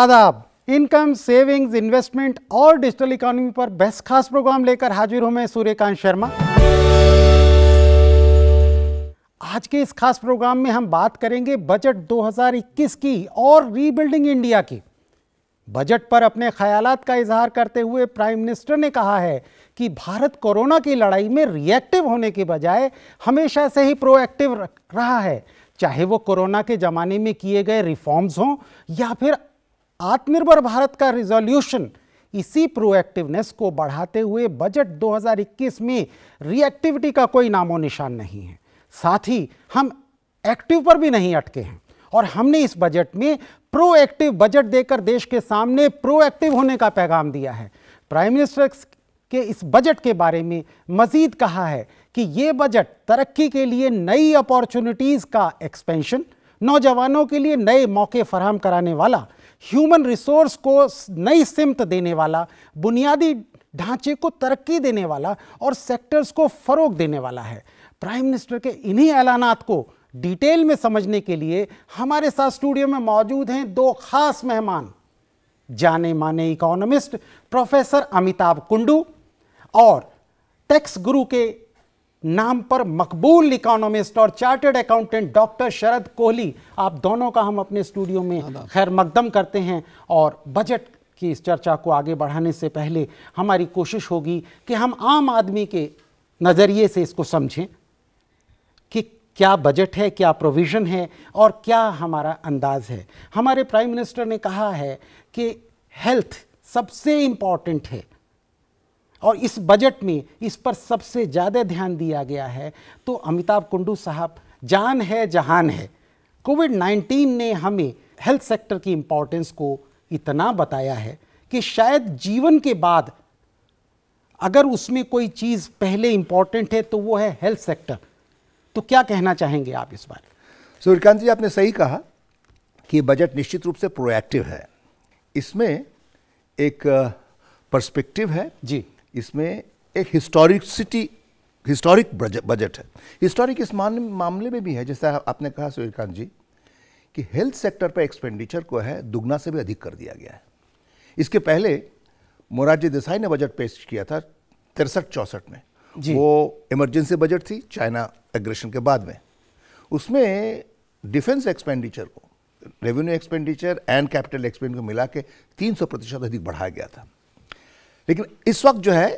आदाब income savings investment और digital economy पर बेस्ट खास प्रोग्राम लेकर हाजिर हूं मैं सूर्यकांत शर्मा आज के इस खास प्रोग्राम में हम बात करेंगे बजट 2021 की और रीबिल्डिंग इंडिया की बजट पर अपने ख्यालात का इजहार करते हुए प्राइम मिनिस्टर ने कहा है कि भारत कोरोना की लड़ाई में रिएक्टिव होने के बजाय हमेशा से ही प्रोएक्टिव रहा है चाहे वो कोरोना के ज़माने में किए गए रिफॉर्म्स हों या फिर आत्मनिर्भर भारत का रिजोल्यूशन इसी प्रोएक्टिवनेस को बढ़ाते हुए बजट 2021 में रिएक्टिविटी का कोई नामो निशान नहीं है साथ ही हम एक्टिव पर भी नहीं अटके हैं और हमने इस बजट में प्रोएक्टिव बजट देकर देश के सामने प्रोएक्टिव होने का पैगाम दिया है प्राइम मिनिस्टर के इस बजट के बारे में मजीद कहा है कि ये बजट तरक्की के लिए नई अपॉर्चुनिटीज़ का एक्सपेंशन नौजवानों के लिए नए मौके फराहम कराने वाला ह्यूमन रिसोर्स को नई सिमत देने वाला बुनियादी ढांचे को तरक्की देने वाला और सेक्टर्स को फ़रोग देने वाला है प्राइम मिनिस्टर के इन्हीं ऐलानात को डिटेल में समझने के लिए हमारे साथ स्टूडियो में मौजूद हैं दो खास मेहमान जाने माने इकोनॉमिस्ट प्रोफेसर अमिताभ कुंडू और टैक्स गुरु के नाम पर मकबूल इकोनॉमिस्ट और chartered accountant doctor Sharad Kohli आप दोनों का हम अपने स्टूडियो में खैर मकदम करते हैं और बजट की इस चर्चा को आगे बढ़ाने से पहले हमारी कोशिश होगी कि हम आम आदमी के नज़रिए से इसको समझें कि क्या बजट है क्या प्रोविज़न है और क्या हमारा अंदाज है हमारे प्राइम मिनिस्टर ने कहा है कि हेल्थ सबसे इम्पॉर्टेंट है और इस बजट में इस पर सबसे ज़्यादा ध्यान दिया गया है तो अमिताभ कुंडू साहब जान है जहान है कोविड 19 ने हमें हेल्थ सेक्टर की इम्पोर्टेंस को इतना बताया है कि शायद जीवन के बाद अगर उसमें कोई चीज़ पहले इम्पॉर्टेंट है तो वो है हेल्थ सेक्टर तो क्या कहना चाहेंगे आप इस बारे सूर्यकांत जी आपने सही कहा कि बजट निश्चित रूप से प्रोएक्टिव है इसमें एक पर्सपेक्टिव है जी इसमें एक सिटी हिस्टोरिक बजट है हिस्टोरिक इस मामले में भी है जैसा आपने कहा सूर्यकांत जी कि हेल्थ सेक्टर पर एक्सपेंडिचर को है दुगना से भी अधिक कर दिया गया है इसके पहले मोरारजी देसाई ने बजट पेश किया था तिरसठ चौंसठ में वो इमरजेंसी बजट थी चाइना एग्रेशन के बाद में उसमें डिफेंस एक्सपेंडिचर को revenue expenditure and capital expenditure को मिला के तीन प्रतिशत अधिक बढ़ाया गया था लेकिन इस वक्त जो है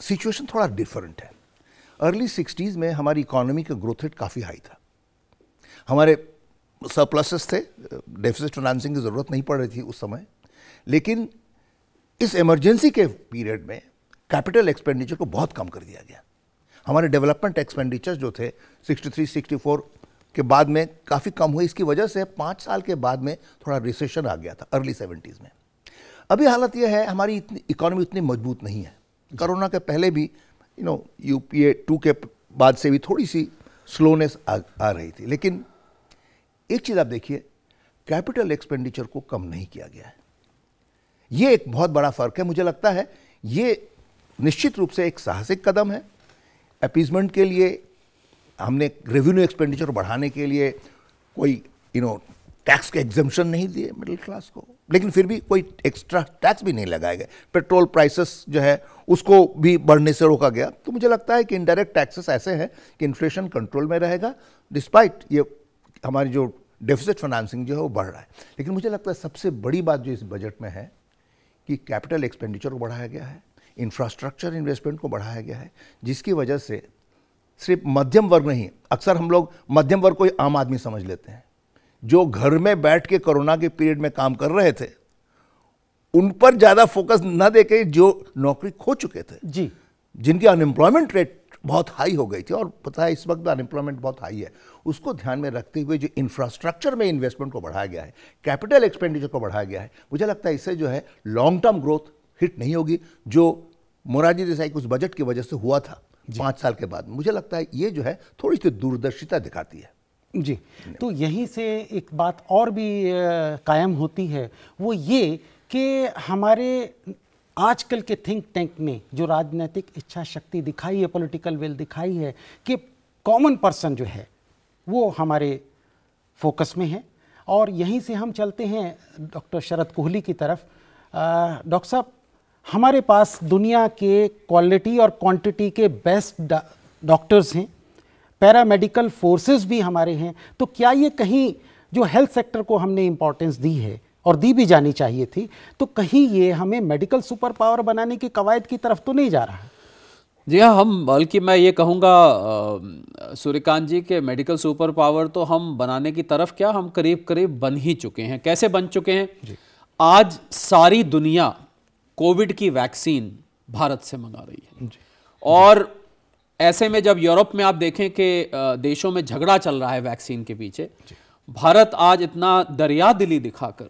सिचुएशन थोड़ा डिफरेंट है अर्ली सिक्सटीज़ में हमारी इकोनॉमी का ग्रोथ रेट काफ़ी हाई था हमारे सरप्लसेस थे डेफिसिट फाइनेंसिंग की ज़रूरत नहीं पड़ रही थी उस समय लेकिन इस इमरजेंसी के पीरियड में कैपिटल एक्सपेंडिचर को बहुत कम कर दिया गया हमारे डेवलपमेंट एक्सपेंडिचर जो थे 63, 64 के बाद में काफ़ी कम हुए इसकी वजह से पाँच साल के बाद में थोड़ा रिसेशन आ गया था अर्ली सेवेंटीज़ में अभी हालत यह है हमारी इतनी इकोनॉमी उतनी मजबूत नहीं है कोरोना के पहले भी you know U P A two के बाद से भी थोड़ी सी स्लोनेस आ, आ रही थी लेकिन एक चीज़ आप देखिए कैपिटल एक्सपेंडिचर को कम नहीं किया गया है ये एक बहुत बड़ा फर्क है मुझे लगता है ये निश्चित रूप से एक साहसिक कदम है अपीजमेंट के लिए हमने रेवेन्यू एक्सपेंडिचर बढ़ाने के लिए कोई यू नो टैक्स के एग्जम्पन नहीं दिए मिडिल क्लास को लेकिन फिर भी कोई एक्स्ट्रा टैक्स भी नहीं लगाए गए पेट्रोल प्राइसेस जो है उसको भी बढ़ने से रोका गया तो मुझे लगता है कि इनडायरेक्ट टैक्सेस ऐसे हैं कि इन्फ्लेशन कंट्रोल में रहेगा डिस्पाइट ये हमारी जो डेफिसिट फाइनेंसिंग जो है वो बढ़ रहा है लेकिन मुझे लगता है सबसे बड़ी बात जो इस बजट में है कि कैपिटल एक्सपेंडिचर को बढ़ाया गया है इंफ्रास्ट्रक्चर इन्वेस्टमेंट को बढ़ाया गया है जिसकी वजह से सिर्फ मध्यम वर्ग नहीं अक्सर हम लोग मध्यम वर्ग को आम आदमी समझ लेते हैं जो घर में बैठ के कोरोना के पीरियड में काम कर रहे थे उन पर ज़्यादा फोकस ना दे के जो नौकरी खो चुके थे जी जिनकी अनएम्प्लॉयमेंट रेट बहुत हाई हो गई थी और पता है इस वक्त अनएम्प्लॉयमेंट बहुत हाई है उसको ध्यान में रखते हुए जो इंफ्रास्ट्रक्चर में इन्वेस्टमेंट को बढ़ाया गया है कैपिटल एक्सपेंडिचर को बढ़ाया गया है मुझे लगता है इससे जो है लॉन्ग टर्म ग्रोथ हिट नहीं होगी जो मोरारजी देसाई उस बजट की वजह से हुआ था पाँच साल के बाद मुझे लगता है ये जो है थोड़ी सी दूरदर्शिता दिखाती है जी तो यहीं से एक बात और भी कायम होती है वो ये कि हमारे आजकल के थिंक टैंक ने जो राजनीतिक इच्छा शक्ति दिखाई है पॉलिटिकल विल दिखाई है कि कॉमन पर्सन जो है वो हमारे फोकस में है और यहीं से हम चलते हैं डॉक्टर शरद कोहली की तरफ डॉक्टर साहब हमारे पास दुनिया के क्वालिटी और क्वांटिटी के बेस्ट डॉक्टर्स हैं पैरामेडिकल फोर्सेस भी हमारे हैं तो क्या ये कहीं जो हेल्थ सेक्टर को हमने इम्पोर्टेंस दी है और दी भी जानी चाहिए थी तो कहीं ये हमें मेडिकल सुपर पावर बनाने की कवायद की तरफ तो नहीं जा रहा है जी हाँ हम बल्कि मैं ये कहूँगा सूर्यकांत जी के मेडिकल सुपर पावर तो हम बनाने की तरफ क्या हम करीब करीब बन ही चुके हैं कैसे बन चुके हैं आज सारी दुनिया कोविड की वैक्सीन भारत से मंगा रही है और ऐसे में जब यूरोप में आप देखें कि देशों में झगड़ा चल रहा है वैक्सीन के पीछे भारत आज इतना दरिया दिली दिखाकर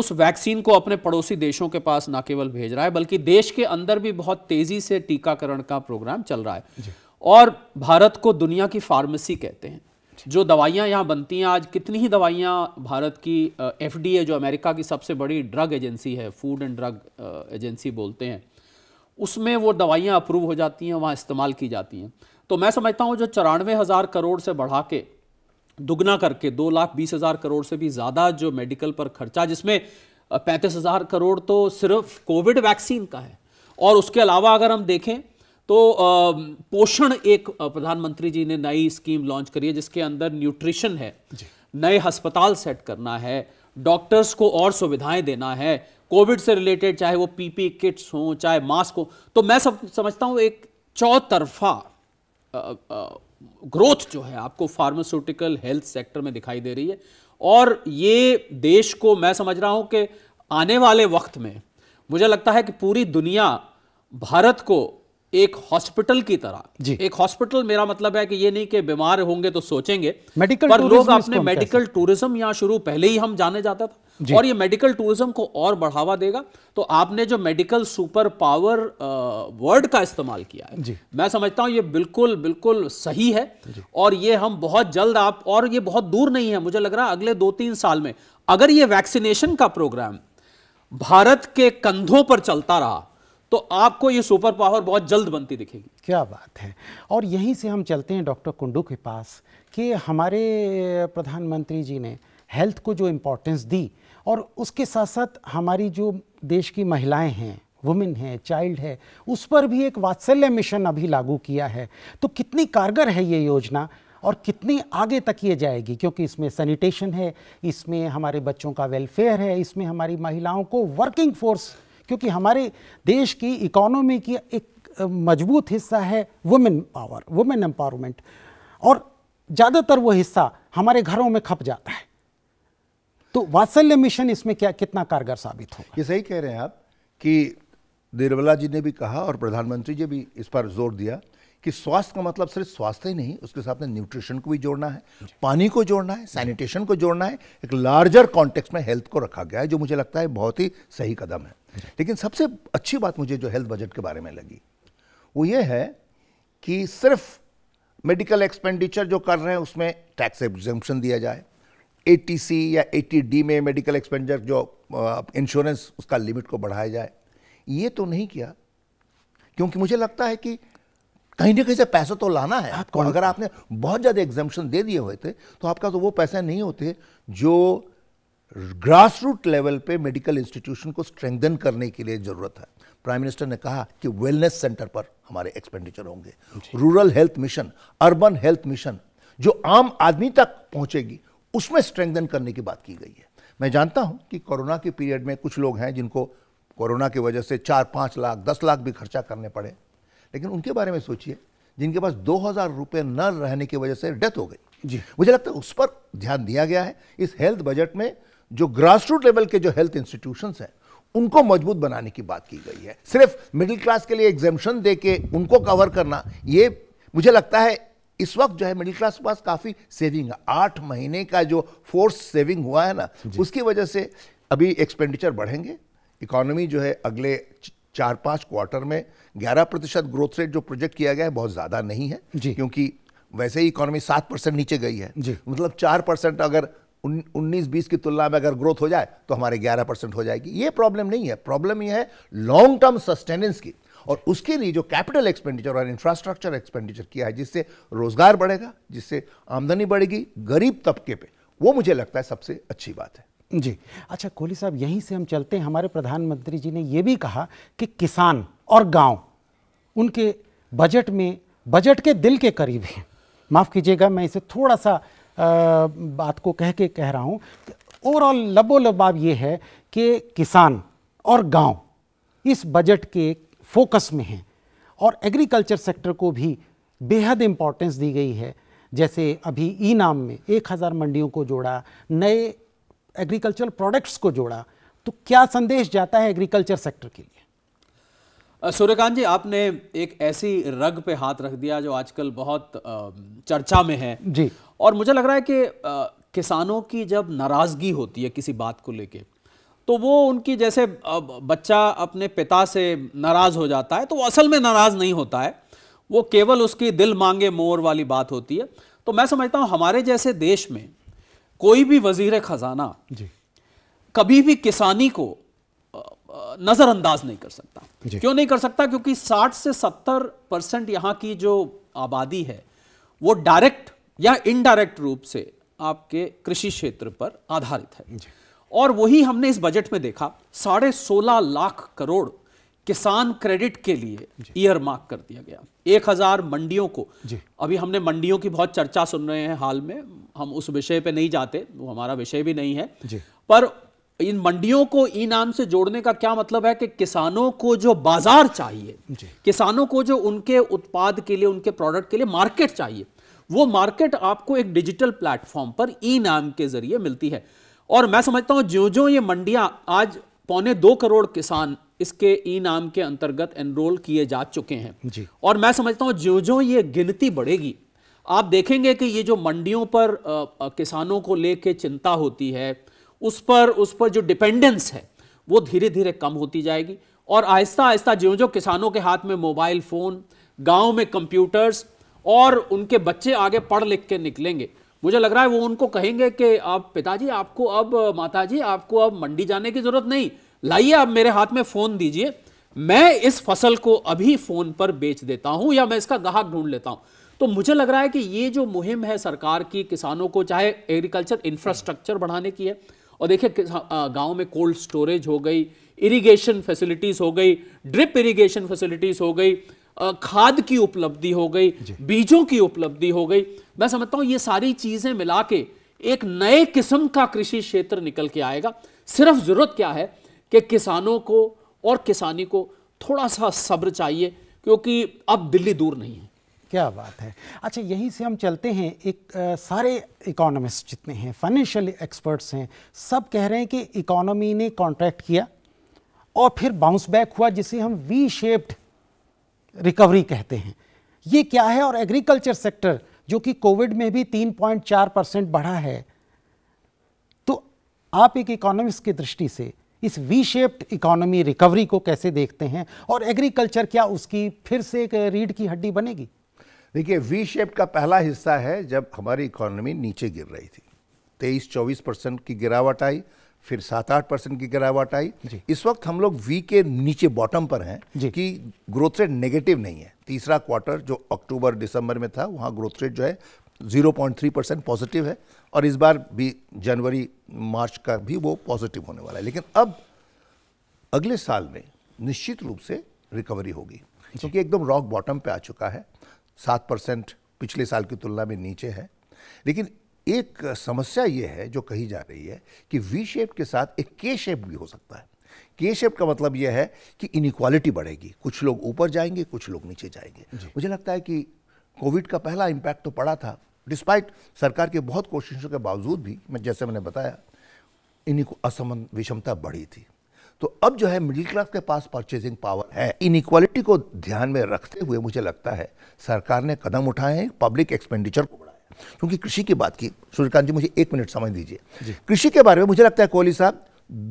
उस वैक्सीन को अपने पड़ोसी देशों के पास ना केवल भेज रहा है बल्कि देश के अंदर भी बहुत तेजी से टीकाकरण का प्रोग्राम चल रहा है और भारत को दुनिया की फार्मेसी कहते हैं जो दवाइयाँ यहाँ बनती हैं आज कितनी ही दवाइयाँ भारत की एफ जो अमेरिका की सबसे बड़ी ड्रग एजेंसी है फूड एंड ड्रग एजेंसी बोलते हैं उसमें वो दवाइयाँ अप्रूव हो जाती हैं वहाँ इस्तेमाल की जाती हैं तो मैं समझता हूँ जो चौरानवे हज़ार करोड़ से बढ़ा के दुगना करके दो लाख बीस हज़ार करोड़ से भी ज़्यादा जो मेडिकल पर खर्चा जिसमें पैंतीस हज़ार करोड़ तो सिर्फ कोविड वैक्सीन का है और उसके अलावा अगर हम देखें तो पोषण एक प्रधानमंत्री जी ने नई स्कीम लॉन्च करी है जिसके अंदर न्यूट्रिशन है नए अस्पताल सेट करना है डॉक्टर्स को और सुविधाएं देना है कोविड से रिलेटेड चाहे वो पीपी किट्स हों चाहे मास्क हो तो मैं सब समझता हूँ एक चौतरफा ग्रोथ जो है आपको फार्मास्यूटिकल हेल्थ सेक्टर में दिखाई दे रही है और ये देश को मैं समझ रहा हूँ कि आने वाले वक्त में मुझे लगता है कि पूरी दुनिया भारत को एक हॉस्पिटल की तरह जी। एक हॉस्पिटल मेरा मतलब है कि ये नहीं कि बीमार होंगे तो सोचेंगे मेडिकल पर लोग आपने मेडिकल टूरिज्म यहाँ शुरू पहले ही हम जाने जाता था और ये मेडिकल टूरिज्म को और बढ़ावा देगा तो आपने जो मेडिकल सुपर पावर वर्ड का इस्तेमाल किया है मैं समझता हूं ये बिल्कुल बिल्कुल सही है और ये हम बहुत जल्द आप और ये बहुत दूर नहीं है मुझे लग रहा है अगले दो तीन साल में अगर ये वैक्सीनेशन का प्रोग्राम भारत के कंधों पर चलता रहा तो आपको ये सुपर पावर बहुत जल्द बनती दिखेगी क्या बात है और यहीं से हम चलते हैं डॉक्टर कुंडू के पास कि हमारे प्रधानमंत्री जी ने हेल्थ को जो इम्पोर्टेंस दी और उसके साथ साथ हमारी जो देश की महिलाएं हैं वुमेन है चाइल्ड है उस पर भी एक वात्सल्य मिशन अभी लागू किया है तो कितनी कारगर है ये योजना और कितनी आगे तक ये जाएगी क्योंकि इसमें सैनिटेशन है इसमें हमारे बच्चों का वेलफेयर है इसमें हमारी महिलाओं को वर्किंग फोर्स क्योंकि हमारे देश की इकोनॉमी की एक मजबूत हिस्सा है वुमेन पावर वुमेन एम्पावरमेंट और ज़्यादातर वो हिस्सा हमारे घरों में खप जाता है तो वात्सल्य मिशन इसमें क्या कितना कारगर साबित हो ये सही कह रहे हैं आप कि निर्मला जी ने भी कहा और प्रधानमंत्री जी भी इस पर जोर दिया कि स्वास्थ्य का मतलब सिर्फ स्वास्थ्य ही नहीं उसके साथ में न्यूट्रिशन को भी जोड़ना है पानी को जोड़ना है सैनिटेशन को जोड़ना है एक लार्जर कॉन्टेक्स में हेल्थ को रखा गया है जो मुझे लगता है बहुत ही सही कदम है लेकिन सबसे अच्छी बात मुझे जो हेल्थ बजट के बारे में लगी वो ये है कि सिर्फ मेडिकल एक्सपेंडिचर जो कर रहे हैं उसमें टैक्स एग्जेम्पन दिया जाए एटीसी या एटीडी में मेडिकल एक्सपेंडिचर जो इंश्योरेंस उसका लिमिट को बढ़ाया जाए ये तो नहीं किया क्योंकि मुझे लगता है कि कहीं ना कहीं से पैसा तो लाना है आपको अगर आपने बहुत ज़्यादा एग्जामेशन दे दिए हुए थे तो आपका तो वो पैसे नहीं होते जो ग्रास रूट लेवल पे मेडिकल इंस्टीट्यूशन को स्ट्रेंथन करने के लिए ज़रूरत है प्राइम मिनिस्टर ने कहा कि वेलनेस सेंटर पर हमारे एक्सपेंडिचर होंगे rural health mission urban health mission जो आम आदमी तक पहुंचेगी उसमें स्ट्रेंथन करने की बात की गई है मैं जानता हूं कि कोरोना के पीरियड में कुछ लोग हैं जिनको कोरोना की वजह से चार पाँच लाख दस लाख भी खर्चा करने पड़े लेकिन उनके बारे में सोचिए जिनके पास दो हज़ार रुपये न रहने की वजह से डेथ हो गई जी मुझे लगता है उस पर ध्यान दिया गया है इस हेल्थ बजट में जो ग्रास रूट लेवल के जो हेल्थ इंस्टीट्यूशंस हैं उनको मजबूत बनाने की बात की गई है सिर्फ मिडिल क्लास के लिए एग्जेम्पन दे के उनको कवर करना ये मुझे लगता है इस वक्त जो है मिडिल क्लास के पास काफ़ी सेविंग है आठ महीने का जो फोर्स सेविंग हुआ है ना उसकी वजह से अभी एक्सपेंडिचर बढ़ेंगे इकोनॉमी जो है अगले चार पाँच क्वार्टर में ग्यारह प्रतिशत ग्रोथ रेट जो प्रोजेक्ट किया गया है बहुत ज़्यादा नहीं है क्योंकि वैसे ही इकोनॉमी सात परसेंट नीचे गई है मतलब चार परसेंट अगर उन्नीस बीस की तुलना में अगर ग्रोथ हो जाए तो हमारे ग्यारह परसेंट हो जाएगी ये प्रॉब्लम नहीं है प्रॉब्लम यह है लॉन्ग टर्म सस्टेनेंस की और उसके लिए जो कैपिटल एक्सपेंडिचर और इंफ्रास्ट्रक्चर एक्सपेंडिचर किया है जिससे रोजगार बढ़ेगा जिससे आमदनी बढ़ेगी गरीब तबके पे वो मुझे लगता है सबसे अच्छी बात है जी अच्छा कोहली साहब यहीं से हम चलते हैं हमारे प्रधानमंत्री जी ने ये भी कहा कि किसान और गांव उनके बजट में बजट के दिल के करीब हैं माफ़ कीजिएगा मैं इसे थोड़ा सा आ, बात को कह के कह रहा हूँ ओवरऑल लबो लबाब ये है कि किसान और गांव इस बजट के फोकस में हैं और एग्रीकल्चर सेक्टर को भी बेहद इम्पॉर्टेंस दी गई है जैसे अभी ई नाम में एक हज़ार मंडियों को जोड़ा नए एग्रीकल्चरल प्रोडक्ट्स को जोड़ा तो क्या संदेश जाता है एग्रीकल्चर सेक्टर के लिए सूर्यकांत जी आपने एक ऐसी रग पे हाथ रख दिया जो आजकल बहुत चर्चा में है जी और मुझे लग रहा है कि किसानों की जब नाराज़गी होती है किसी बात को लेके तो वो उनकी जैसे बच्चा अपने पिता से नाराज़ हो जाता है तो वो असल में नाराज़ नहीं होता है वो केवल उसकी दिल मांगे मोर वाली बात होती है तो मैं समझता हूँ हमारे जैसे देश में कोई भी वजीर ख़जाना जी कभी भी किसानी को नज़रअंदाज नहीं कर सकता क्यों नहीं कर सकता क्योंकि 60 से 70 परसेंट यहाँ की जो आबादी है वो डायरेक्ट या इनडायरेक्ट रूप से आपके कृषि क्षेत्र पर आधारित है और वही हमने इस बजट में देखा साढ़े सोलह लाख करोड़ किसान क्रेडिट के लिए ईयर मार्क कर दिया गया एक हजार मंडियों को अभी हमने मंडियों की बहुत चर्चा सुन रहे हैं हाल में हम उस विषय पे नहीं जाते वो हमारा विषय भी नहीं है पर इन मंडियों को ई नाम से जोड़ने का क्या मतलब है कि किसानों को जो बाजार चाहिए किसानों को जो उनके उत्पाद के लिए उनके प्रोडक्ट के लिए मार्केट चाहिए वो मार्केट आपको एक डिजिटल प्लेटफॉर्म पर ई नाम के जरिए मिलती है और मैं समझता हूँ जो जो ये मंडियाँ आज पौने दो करोड़ किसान इसके ई नाम के अंतर्गत एनरोल किए जा चुके हैं जी और मैं समझता हूँ जो जो ये गिनती बढ़ेगी आप देखेंगे कि ये जो मंडियों पर आ, किसानों को लेके चिंता होती है उस पर उस पर जो डिपेंडेंस है वो धीरे धीरे कम होती जाएगी और आहिस्ता आहिस्ता जो जो किसानों के हाथ में मोबाइल फ़ोन गांव में कंप्यूटर्स और उनके बच्चे आगे पढ़ लिख के निकलेंगे मुझे लग रहा है वो उनको कहेंगे कि आप पिताजी आपको अब माताजी आपको अब मंडी जाने की ज़रूरत नहीं लाइए आप मेरे हाथ में फ़ोन दीजिए मैं इस फसल को अभी फ़ोन पर बेच देता हूं या मैं इसका गाहक ढूंढ लेता हूँ तो मुझे लग रहा है कि ये जो मुहिम है सरकार की किसानों को चाहे एग्रीकल्चर इंफ्रास्ट्रक्चर बढ़ाने की है और देखिए हाँ, गांव में कोल्ड स्टोरेज हो गई इरिगेशन फैसिलिटीज़ हो गई ड्रिप इरिगेशन फैसिलिटीज़ हो गई खाद की उपलब्धि हो गई बीजों की उपलब्धि हो गई मैं समझता हूँ ये सारी चीज़ें मिला के एक नए किस्म का कृषि क्षेत्र निकल के आएगा सिर्फ ज़रूरत क्या है कि किसानों को और किसानी को थोड़ा सा सब्र चाहिए क्योंकि अब दिल्ली दूर नहीं है क्या बात है अच्छा यहीं से हम चलते हैं एक आ, सारे इकोनॉमिस्ट जितने हैं फाइनेंशियल एक्सपर्ट्स हैं सब कह रहे हैं कि इकोनॉमी ने कॉन्ट्रैक्ट किया और फिर बाउंस बैक हुआ जिसे हम वी शेप्ड रिकवरी कहते हैं ये क्या है और एग्रीकल्चर सेक्टर जो कि कोविड में भी 3.4 परसेंट बढ़ा है तो आप एक इकोनॉमिस्ट की दृष्टि से इस वी शेप्ड इकोनॉमी रिकवरी को कैसे देखते हैं और एग्रीकल्चर क्या उसकी फिर से एक रीढ़ की हड्डी बनेगी देखिए वी शेप्ड का पहला हिस्सा है जब हमारी इकोनॉमी नीचे गिर रही थी तेईस चौबीस परसेंट की गिरावट आई फिर सात आठ परसेंट की गिरावट आई इस वक्त हम लोग वी के नीचे बॉटम पर हैं कि ग्रोथ रेट नेगेटिव नहीं है तीसरा क्वार्टर जो अक्टूबर दिसंबर में था वहाँ ग्रोथ रेट जो है 0.3 परसेंट पॉजिटिव है और इस बार भी जनवरी मार्च का भी वो पॉजिटिव होने वाला है लेकिन अब अगले साल में निश्चित रूप से रिकवरी होगी क्योंकि एकदम रॉक बॉटम पे आ चुका है सात परसेंट पिछले साल की तुलना में नीचे है लेकिन एक समस्या ये है जो कही जा रही है कि वी शेप के साथ एक के शेप भी हो सकता है के शेप का मतलब यह है कि इनक्वालिटी बढ़ेगी कुछ लोग ऊपर जाएंगे कुछ लोग नीचे जाएंगे मुझे लगता है कि कोविड का पहला इम्पैक्ट तो पड़ा था डिस्पाइट सरकार की बहुत कोशिशों के बावजूद भी मैं जैसे मैंने बताया इन्हीं को असमन विषमता बढ़ी थी तो अब जो है मिडिल क्लास के पास परचेजिंग पावर है इनक्वालिटी को ध्यान में रखते हुए मुझे लगता है सरकार ने कदम उठाए हैं पब्लिक एक्सपेंडिचर को बढ़ा क्योंकि कृषि की बात की सूर्यकांत जी मुझे एक मिनट समझ दीजिए कृषि के बारे में मुझे लगता है कोहली साहब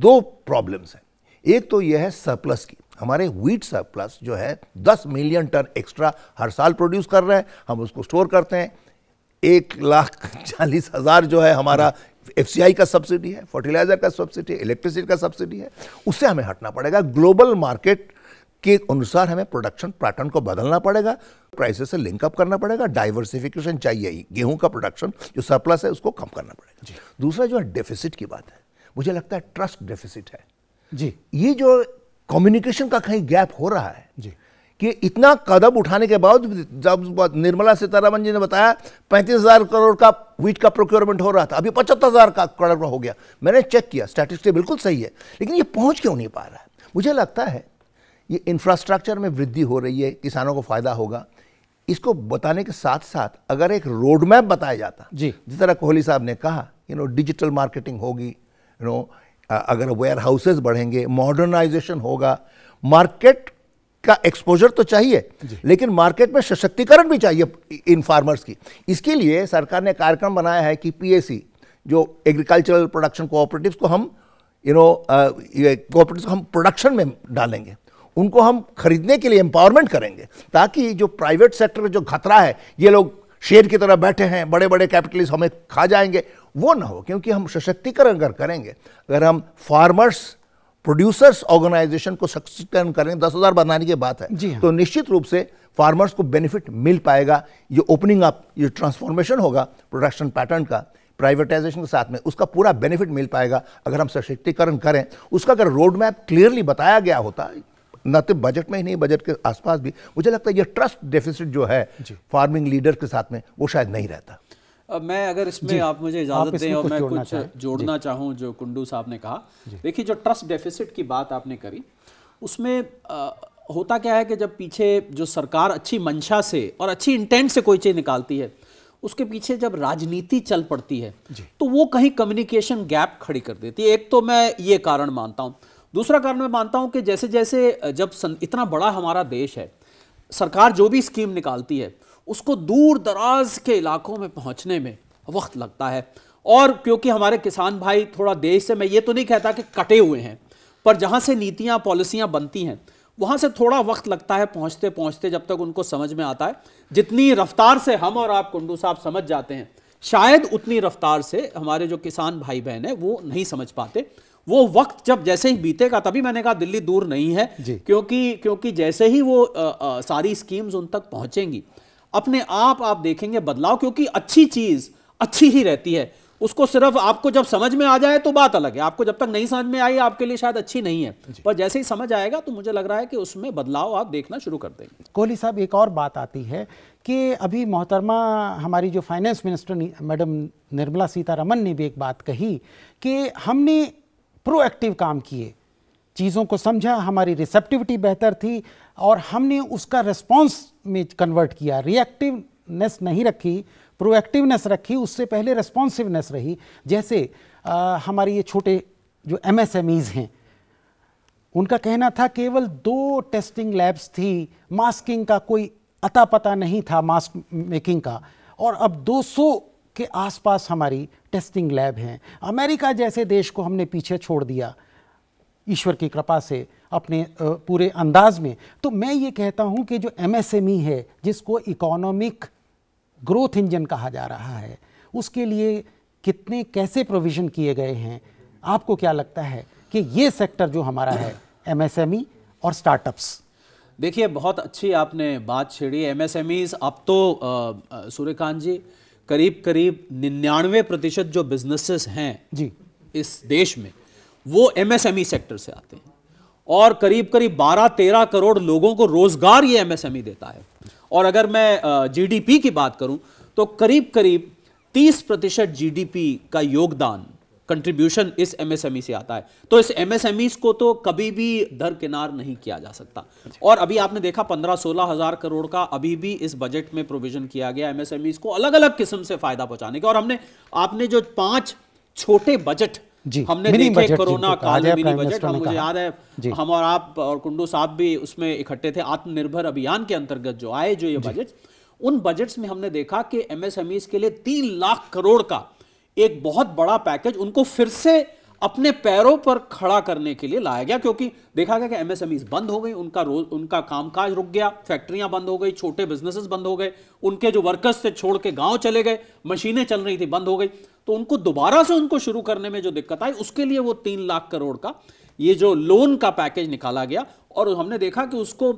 दो प्रॉब्लम्स हैं एक तो यह है सरप्लस की हमारे व्हीट सरप्लस जो है 10 मिलियन टन एक्स्ट्रा हर साल प्रोड्यूस कर रहे हैं हम उसको स्टोर करते हैं एक लाख चालीस हज़ार जो है हमारा एफ का सब्सिडी है फर्टिलाइजर का सब्सिडी इलेक्ट्रिसिटी का सब्सिडी है उससे हमें हटना पड़ेगा ग्लोबल मार्केट के अनुसार हमें प्रोडक्शन पैटर्न को बदलना पड़ेगा प्राइसेस से लिंकअप करना पड़ेगा डाइवर्सिफिकेशन चाहिए ही गेहूं का प्रोडक्शन जो सरप्लस है उसको कम करना पड़ेगा दूसरा जो है डेफिसिट की बात है मुझे लगता है ट्रस्ट डेफिसिट है जी ये जो कम्युनिकेशन का कहीं गैप हो रहा है जी कि इतना कदम उठाने के बाद जब निर्मला सीतारामन जी ने बताया पैंतीस हजार करोड़ का व्हीट का प्रोक्योरमेंट हो रहा था अभी पचहत्तर हजार का करोड़ हो गया मैंने चेक किया स्टैटिस्टिक बिल्कुल सही है लेकिन ये पहुंच क्यों नहीं पा रहा है मुझे लगता है ये इंफ्रास्ट्रक्चर में वृद्धि हो रही है किसानों को फ़ायदा होगा इसको बताने के साथ साथ अगर एक रोड मैप बताया जाता जी जिस तरह कोहली साहब ने कहा यू नो डिजिटल मार्केटिंग होगी यू नो अगर वेयर हाउसेज बढ़ेंगे मॉडर्नाइजेशन होगा मार्केट का एक्सपोजर तो चाहिए लेकिन मार्केट में सशक्तिकरण भी चाहिए इन फार्मर्स की इसके लिए सरकार ने कार्यक्रम बनाया है कि पीएसी जो एग्रीकल्चरल प्रोडक्शन कोऑपरेटिव्स को हम यू नो कोऑपरेटिव्स को हम प्रोडक्शन में डालेंगे उनको हम खरीदने के लिए एम्पावरमेंट करेंगे ताकि जो प्राइवेट सेक्टर में जो खतरा है ये लोग शेर की तरह बैठे हैं बड़े बड़े कैपिटलिस्ट हमें खा जाएंगे वो ना हो क्योंकि हम सशक्तिकरण अगर करेंगे अगर हम फार्मर्स प्रोड्यूसर्स ऑर्गेनाइजेशन को सशक्तिकरण करेंगे दस हज़ार बनाने की बात है हाँ। तो निश्चित रूप से फार्मर्स को बेनिफिट मिल पाएगा ये ओपनिंग अप ये ट्रांसफॉर्मेशन होगा प्रोडक्शन पैटर्न का प्राइवेटाइजेशन के साथ में उसका पूरा बेनिफिट मिल पाएगा अगर हम सशक्तिकरण करें उसका अगर रोड मैप क्लियरली बताया गया होता न तो बजट में ही नहीं बजट के आसपास भी मुझे लगता है ये ट्रस्ट डेफिसिट जो है फार्मिंग लीडर के साथ में वो शायद नहीं रहता अब मैं अगर इसमें आप मुझे इजाज़त दें और मैं कुछ जोड़ना जोड़ना चाहूं जो कुंडू साहब ने कहा देखिए जो ट्रस्ट डेफिसिट की बात आपने करी उसमें आ, होता क्या है कि जब पीछे जो सरकार अच्छी मंशा से और अच्छी इंटेंट से कोई चीज़ निकालती है उसके पीछे जब राजनीति चल पड़ती है तो वो कहीं कम्युनिकेशन गैप खड़ी कर देती है एक तो मैं ये कारण मानता हूँ दूसरा कारण मैं मानता हूं कि जैसे जैसे जब सन, इतना बड़ा हमारा देश है सरकार जो भी स्कीम निकालती है उसको दूर दराज के इलाकों में पहुंचने में वक्त लगता है और क्योंकि हमारे किसान भाई थोड़ा देश से मैं ये तो नहीं कहता कि कटे हुए हैं पर जहाँ से नीतियाँ पॉलिसियाँ बनती हैं वहाँ से थोड़ा वक्त लगता है पहुँचते पहुँचते जब तक उनको समझ में आता है जितनी रफ्तार से हम और आप कुंडू साहब समझ जाते हैं शायद उतनी रफ्तार से हमारे जो किसान भाई बहन है वो नहीं समझ पाते वो वक्त जब जैसे ही बीतेगा तभी मैंने कहा दिल्ली दूर नहीं है क्योंकि क्योंकि जैसे ही वो आ, आ, सारी स्कीम्स उन तक पहुंचेंगी अपने आप आप देखेंगे बदलाव क्योंकि अच्छी चीज अच्छी ही रहती है उसको सिर्फ आपको जब समझ में आ जाए तो बात अलग है आपको जब तक नहीं समझ में आई आपके लिए शायद अच्छी नहीं है पर जैसे ही समझ आएगा तो मुझे लग रहा है कि उसमें बदलाव आप देखना शुरू कर देंगे कोहली साहब एक और बात आती है कि अभी मोहतरमा हमारी जो finance minister madam Nirmala Sitharaman ने भी एक बात कही कि हमने प्रोएक्टिव काम किए चीज़ों को समझा हमारी रिसेप्टिविटी बेहतर थी और हमने उसका रिस्पॉन्स में कन्वर्ट किया रिएक्टिवनेस नहीं रखी प्रोएक्टिवनेस रखी उससे पहले रिस्पॉन्सिवनेस रही जैसे आ, हमारे ये छोटे जो एम हैं उनका कहना था केवल दो टेस्टिंग लैब्स थी मास्किंग का कोई अता पता नहीं था मास्क मेकिंग का और अब 200 के आसपास हमारी टेस्टिंग लैब हैं अमेरिका जैसे देश को हमने पीछे छोड़ दिया ईश्वर की कृपा से अपने पूरे अंदाज में तो मैं ये कहता हूँ कि जो एमएसएमई e है जिसको इकोनॉमिक ग्रोथ इंजन कहा जा रहा है उसके लिए कितने कैसे प्रोविज़न किए गए हैं आपको क्या लगता है कि ये सेक्टर जो हमारा है एमएसएमई e और स्टार्टअप्स देखिए बहुत अच्छी आपने बात छेड़ी एम ईज अब तो सूर्यकांत जी करीब करीब निन्यानवे प्रतिशत जो बिजनेसेस हैं जी इस देश में वो एमएसएमई सेक्टर e से आते हैं और करीब करीब 12-13 करोड़ लोगों को रोजगार ये एमएसएमई e देता है और अगर मैं जीडीपी की बात करूं तो करीब करीब 30 प्रतिशत जी का योगदान कंट्रीब्यूशन इस एमएसएमई e से आता है तो इस एमएसएमई को तो कभी भी दरकिनार नहीं किया जा सकता और अभी आपने देखा पंद्रह सोलह हजार करोड़ का अभी भी इस बजट में प्रोविजन किया गया एमएसएमई को अलग अलग किस्म से फायदा पहुंचाने का और हमने आपने जो पांच छोटे बजट जी हमने देखे कोरोना काल में मिनी बजट हम मुझे याद है हम और आप और कुंडू साहब भी उसमें इकट्ठे थे आत्मनिर्भर अभियान के अंतर्गत जो आए जो ये बजट उन बजट्स में हमने देखा कि एमएसएमई के लिए तीन लाख करोड़ का एक बहुत बड़ा पैकेज उनको फिर से अपने पैरों पर खड़ा करने के लिए लाया गया क्योंकि देखा गया कि एमएसएमई बंद हो गई उनका रोज उनका कामकाज रुक गया फैक्ट्रियां बंद हो गई छोटे बिजनेसेस बंद हो गए उनके जो वर्कर्स थे छोड़ के गांव चले गए मशीनें चल रही थी बंद हो गई तो उनको दोबारा से उनको शुरू करने में जो दिक्कत आई उसके लिए वो तीन लाख करोड़ का ये जो लोन का पैकेज निकाला गया और हमने देखा कि उसको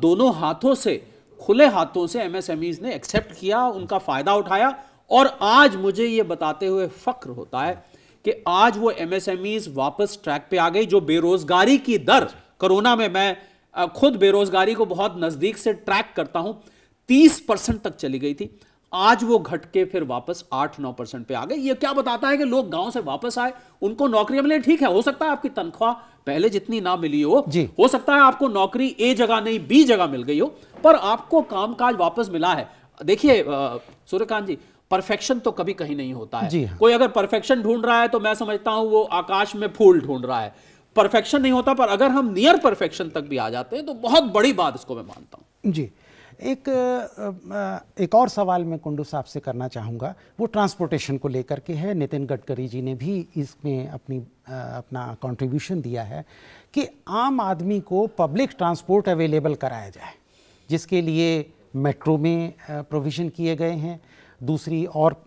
दोनों हाथों से खुले हाथों से एमएसएमई ने एक्सेप्ट किया उनका फायदा उठाया और आज मुझे ये बताते हुए फक्र होता है कि आज वो एमएसएमईज वापस ट्रैक पे आ गई जो बेरोजगारी की दर कोरोना में मैं खुद बेरोजगारी को बहुत नजदीक से ट्रैक करता हूं तीस परसेंट तक चली गई थी आज वो घट के फिर वापस आठ नौ परसेंट पे आ गए ये क्या बताता है कि लोग गांव से वापस आए उनको नौकरियां मिले ठीक है हो सकता है आपकी तनख्वाह पहले जितनी ना मिली हो जी हो सकता है आपको नौकरी ए जगह नहीं बी जगह मिल गई हो पर आपको कामकाज वापस मिला है देखिए सूर्यकांत जी परफेक्शन तो कभी कहीं नहीं होता है हाँ। कोई अगर परफेक्शन ढूंढ रहा है तो मैं समझता हूं वो आकाश में फूल ढूंढ रहा है परफेक्शन नहीं होता पर अगर हम नियर परफेक्शन तक भी आ जाते हैं तो बहुत बड़ी बात इसको मैं मानता हूँ जी एक एक और सवाल मैं कुंडू साहब से करना चाहूँगा वो ट्रांसपोर्टेशन को लेकर के है नितिन गडकरी जी ने भी इसमें अपनी अपना कंट्रीब्यूशन दिया है कि आम आदमी को पब्लिक ट्रांसपोर्ट अवेलेबल कराया जाए जिसके लिए मेट्रो में प्रोविज़न किए गए हैं दूसरी और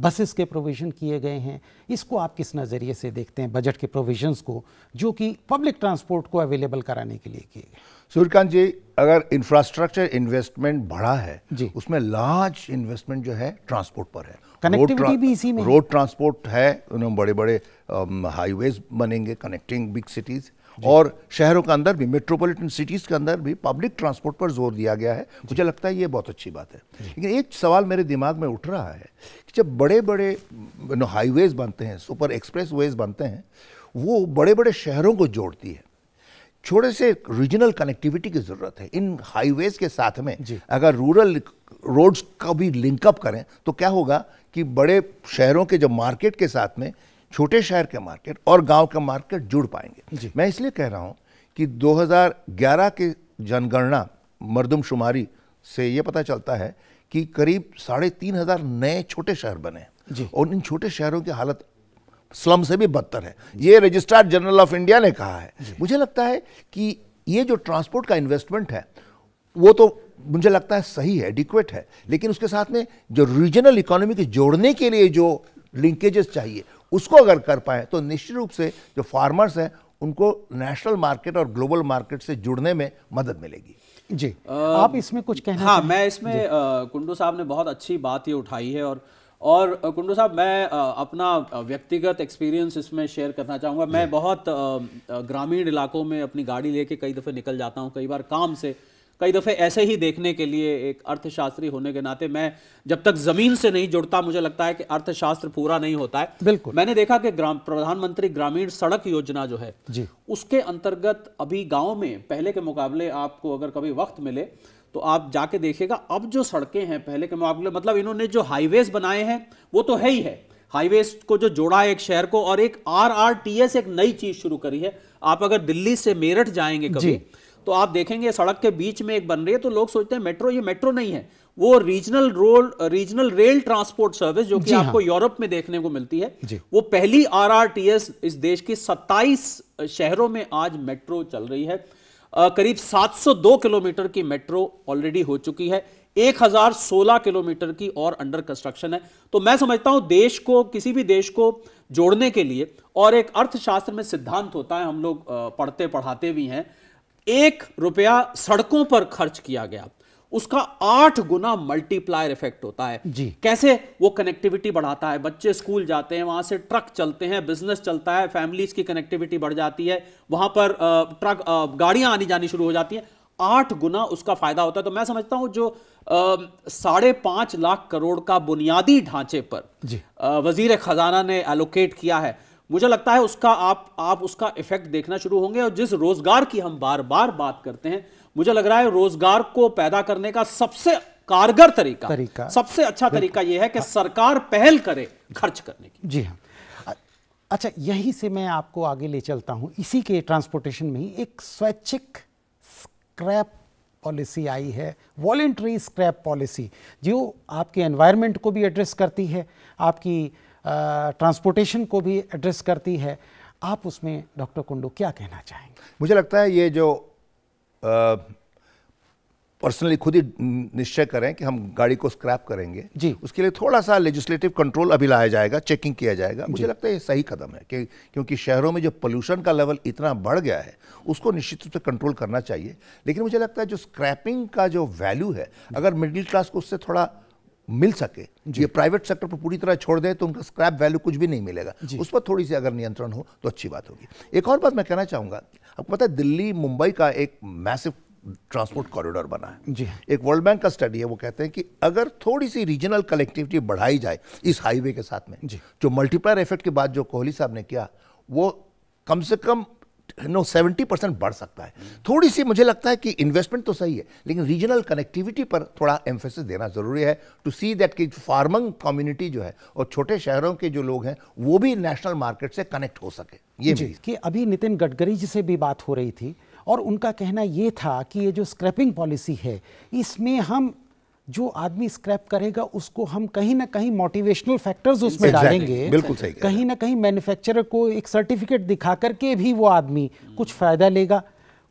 बसेस के प्रोविज़न किए गए हैं इसको आप किस नज़रिए से देखते हैं बजट के प्रोविजंस को जो कि पब्लिक ट्रांसपोर्ट को अवेलेबल कराने के लिए किए गए सूर्यकांत जी अगर इंफ्रास्ट्रक्चर इन्वेस्टमेंट बढ़ा है जी उसमें लार्ज इन्वेस्टमेंट जो है ट्रांसपोर्ट पर है कनेक्टिविटी भी इसी में रोड ट्रांसपोर्ट है उन्होंने बड़े बड़े हाईवेज बनेंगे कनेक्टिंग बिग सिटीज़ और शहरों के अंदर भी मेट्रोपॉलिटन सिटीज़ के अंदर भी पब्लिक ट्रांसपोर्ट पर जोर दिया गया है मुझे लगता है ये बहुत अच्छी बात है लेकिन एक सवाल मेरे दिमाग में उठ रहा है कि जब बड़े बड़े हाईवेज़ बनते हैं सुपर एक्सप्रेस वेज़ बनते हैं वो बड़े बड़े शहरों को जोड़ती है छोटे से रीजनल कनेक्टिविटी की ज़रूरत है इन हाईवेज़ के साथ में अगर रूरल रोड्स का भी लिंकअप करें तो क्या होगा कि बड़े शहरों के जो मार्केट के साथ में छोटे शहर के मार्केट और गांव के मार्केट जुड़ पाएंगे मैं इसलिए कह रहा हूं कि 2011 के जनगणना मरदमशुमारी से ये पता चलता है कि करीब साढ़े तीन हज़ार नए छोटे शहर बने और इन छोटे शहरों की हालत स्लम से भी बदतर है ये रजिस्ट्रार जनरल ऑफ इंडिया ने कहा है मुझे लगता है कि ये जो ट्रांसपोर्ट का इन्वेस्टमेंट है वो तो मुझे लगता है सही है एडिक्वेट है लेकिन उसके साथ में जो रीजनल इकोनॉमी के जोड़ने के लिए जो लिंकेजेस चाहिए उसको अगर कर पाए तो निश्चित रूप से जो फार्मर्स हैं उनको नेशनल मार्केट और ग्लोबल मार्केट से जुड़ने में मदद मिलेगी जी आ, आप इसमें कुछ कहना हाँ मैं इसमें कुंडू साहब ने बहुत अच्छी बात ये उठाई है और और कुंडू साहब मैं अपना व्यक्तिगत एक्सपीरियंस इसमें शेयर करना चाहूँगा मैं बहुत ग्रामीण इलाकों में अपनी गाड़ी लेके कई दफ़े निकल जाता हूँ कई बार काम से कई दफ़े ऐसे ही देखने के लिए एक अर्थशास्त्री होने के नाते मैं जब तक ज़मीन से नहीं जुड़ता मुझे लगता है कि अर्थशास्त्र पूरा नहीं होता है बिल्कुल मैंने देखा कि ग्राम प्रधानमंत्री ग्रामीण सड़क योजना जो है जी उसके अंतर्गत अभी गांव में पहले के मुकाबले आपको अगर कभी वक्त मिले तो आप जाके देखिएगा अब जो सड़कें हैं पहले के मुकाबले मतलब इन्होंने जो हाईवेज बनाए हैं वो तो है ही है हाईवे को जो जोड़ा है एक शहर को और एक आर आर टी एस एक नई चीज शुरू करी है आप अगर दिल्ली से मेरठ जाएंगे कभी तो आप देखेंगे सड़क के बीच में एक बन रही है तो लोग सोचते हैं मेट्रो ये मेट्रो नहीं है वो regional role regional rail transport service जो कि आपको हाँ। यूरोप में देखने को मिलती है वो पहली आरआरटीएस इस देश की 27 शहरों में आज मेट्रो चल रही है आ, करीब 702 किलोमीटर की मेट्रो ऑलरेडी हो चुकी है 1016 किलोमीटर की और अंडर कंस्ट्रक्शन है तो मैं समझता हूं देश को किसी भी देश को जोड़ने के लिए और एक अर्थशास्त्र में सिद्धांत होता है हम लोग पढ़ते पढ़ाते भी हैं एक रुपया सड़कों पर खर्च किया गया उसका आठ गुना मल्टीप्लायर इफेक्ट होता है जी कैसे वो कनेक्टिविटी बढ़ाता है बच्चे स्कूल जाते हैं वहां से ट्रक चलते हैं बिजनेस चलता है फैमिलीज की कनेक्टिविटी बढ़ जाती है वहां पर ट्रक गाड़ियां आनी जानी शुरू हो जाती है आठ गुना उसका फायदा होता है तो मैं समझता हूं जो साढ़े पांच लाख करोड़ का बुनियादी ढांचे पर वजीर खजाना ने एलोकेट किया है मुझे लगता है उसका आप आप उसका इफेक्ट देखना शुरू होंगे और जिस रोजगार की हम बार बार बात करते हैं मुझे लग रहा है रोजगार को पैदा करने का सबसे कारगर तरीका, तरीका सबसे अच्छा तरीका यह है कि हाँ। सरकार पहल करे खर्च करने की जी हाँ अच्छा यही से मैं आपको आगे ले चलता हूं इसी के ट्रांसपोर्टेशन में ही एक स्वैच्छिक स्क्रैप पॉलिसी आई है वॉलेंट्री स्क्रैप पॉलिसी जो आपके एनवायरनमेंट को भी एड्रेस करती है आपकी ट्रांसपोर्टेशन को भी एड्रेस करती है आप उसमें डॉक्टर कुंडू क्या कहना चाहेंगे मुझे लगता है ये जो पर्सनली खुद ही निश्चय करें कि हम गाड़ी को स्क्रैप करेंगे जी उसके लिए थोड़ा सा लेजिस्लेटिव कंट्रोल अभी लाया जाएगा चेकिंग किया जाएगा मुझे लगता है ये सही कदम है कि क्योंकि शहरों में जो पोल्यूशन का लेवल इतना बढ़ गया है उसको निश्चित रूप से कंट्रोल करना चाहिए लेकिन मुझे लगता है जो स्क्रैपिंग का जो वैल्यू है अगर मिडिल क्लास को उससे थोड़ा मिल सके ये प्राइवेट सेक्टर पर पूरी तरह छोड़ दे तो उनका स्क्रैप वैल्यू कुछ भी नहीं मिलेगा उस पर थोड़ी सी अगर नियंत्रण हो तो अच्छी बात होगी एक और बात मैं कहना चाहूंगा आपको पता है दिल्ली मुंबई का एक मैसिव ट्रांसपोर्ट कॉरिडोर बना है जी एक वर्ल्ड बैंक का स्टडी है वो कहते हैं कि अगर थोड़ी सी रीजनल कलेक्टिविटी बढ़ाई जाए इस हाईवे के साथ में जो मल्टीप्लायर इफेक्ट के बाद जो कोहली साहब ने किया वो कम से कम नो सेवेंटी परसेंट बढ़ सकता है थोड़ी सी मुझे लगता है कि इन्वेस्टमेंट तो सही है लेकिन रीजनल कनेक्टिविटी पर थोड़ा एम्फेसिस देना ज़रूरी है टू सी दैट कि फार्मिंग कम्युनिटी जो है और छोटे शहरों के जो लोग हैं वो भी नेशनल मार्केट से कनेक्ट हो सके ये कि अभी नितिन गडकरी जी से भी बात हो रही थी और उनका कहना ये था कि ये जो स्क्रैपिंग पॉलिसी है इसमें हम जो आदमी स्क्रैप करेगा उसको हम कहीं ना कहीं मोटिवेशनल फैक्टर्स उसमें exactly. डालेंगे बिल्कुल सही कहीं ना कहीं मैन्युफैक्चरर को एक सर्टिफिकेट दिखा करके भी वो आदमी hmm. कुछ फ़ायदा लेगा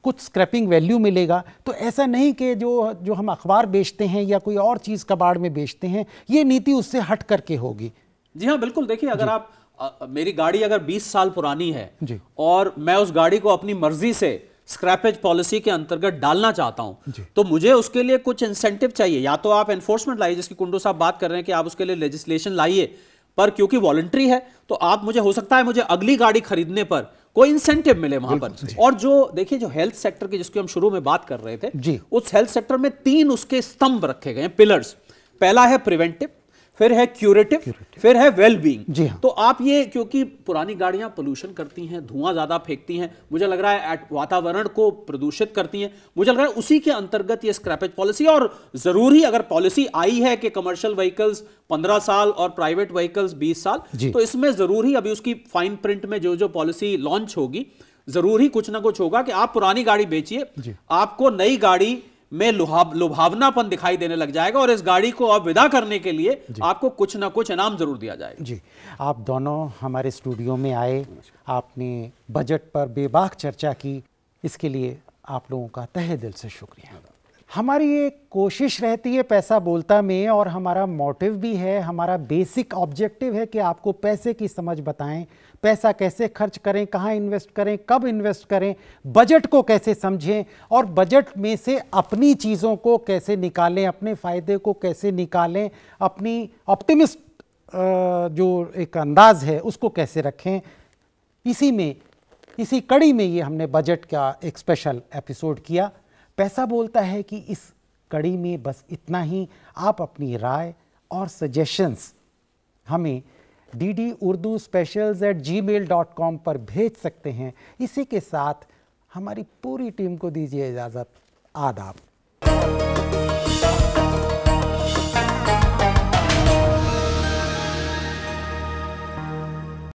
कुछ स्क्रैपिंग वैल्यू मिलेगा तो ऐसा नहीं कि जो जो हम अखबार बेचते हैं या कोई और चीज़ कबाड़ में बेचते हैं ये नीति उससे हट करके होगी जी हाँ बिल्कुल देखिए अगर आप आ, मेरी गाड़ी अगर 20 साल पुरानी है और मैं उस गाड़ी को अपनी मर्जी से स्क्रैपेज पॉलिसी के अंतर्गत डालना चाहता हूं तो मुझे उसके लिए कुछ इंसेंटिव चाहिए या तो आप एनफोर्समेंट लाइए जिसकी कुंडू साहब बात कर रहे हैं कि आप उसके लिए लेजिस्लेशन लाइए पर क्योंकि वॉलंट्री है तो आप मुझे हो सकता है मुझे अगली गाड़ी खरीदने पर कोई इंसेंटिव मिले वहां पर और जो देखिए जो हेल्थ सेक्टर की जिसकी हम शुरू में बात कर रहे थे जी उस हेल्थ सेक्टर में तीन उसके स्तंभ रखे गए पिलर्स पहला है प्रिवेंटिव फिर है क्यूरेटिव, फिर है वेल बींग जी हाँ। तो आप ये क्योंकि पुरानी गाड़ियां पोल्यूशन करती हैं धुआं ज्यादा फेंकती हैं मुझे लग रहा है वातावरण को प्रदूषित करती हैं मुझे लग रहा है उसी के अंतर्गत ये स्क्रैपेज पॉलिसी और जरूरी अगर पॉलिसी आई है कि कमर्शियल व्हीकल्स पंद्रह साल और प्राइवेट व्हीकल्स बीस साल तो इसमें जरूर ही अभी उसकी फाइन प्रिंट में जो जो पॉलिसी लॉन्च होगी जरूरी कुछ ना कुछ होगा कि आप पुरानी गाड़ी बेचिए आपको नई गाड़ी में लुभाव लुभावनापन दिखाई देने लग जाएगा और इस गाड़ी को अब विदा करने के लिए आपको कुछ ना कुछ इनाम जरूर दिया जाएगा जी आप दोनों हमारे स्टूडियो में आए आपने बजट पर बेबाक चर्चा की इसके लिए आप लोगों का तहे दिल से शुक्रिया हमारी ये कोशिश रहती है पैसा बोलता में और हमारा मोटिव भी है हमारा बेसिक ऑब्जेक्टिव है कि आपको पैसे की समझ बताएं पैसा कैसे खर्च करें कहाँ इन्वेस्ट करें कब इन्वेस्ट करें बजट को कैसे समझें और बजट में से अपनी चीज़ों को कैसे निकालें अपने फ़ायदे को कैसे निकालें अपनी ऑप्टिमिस्ट जो एक अंदाज़ है उसको कैसे रखें इसी में इसी कड़ी में ये हमने बजट का एक स्पेशल एपिसोड किया पैसा बोलता है कि इस कड़ी में बस इतना ही आप अपनी राय और सजेशंस हमें D D Urdu specials at gmail dot com पर भेज सकते हैं इसी के साथ हमारी पूरी टीम को दीजिए इजाज़त आदाब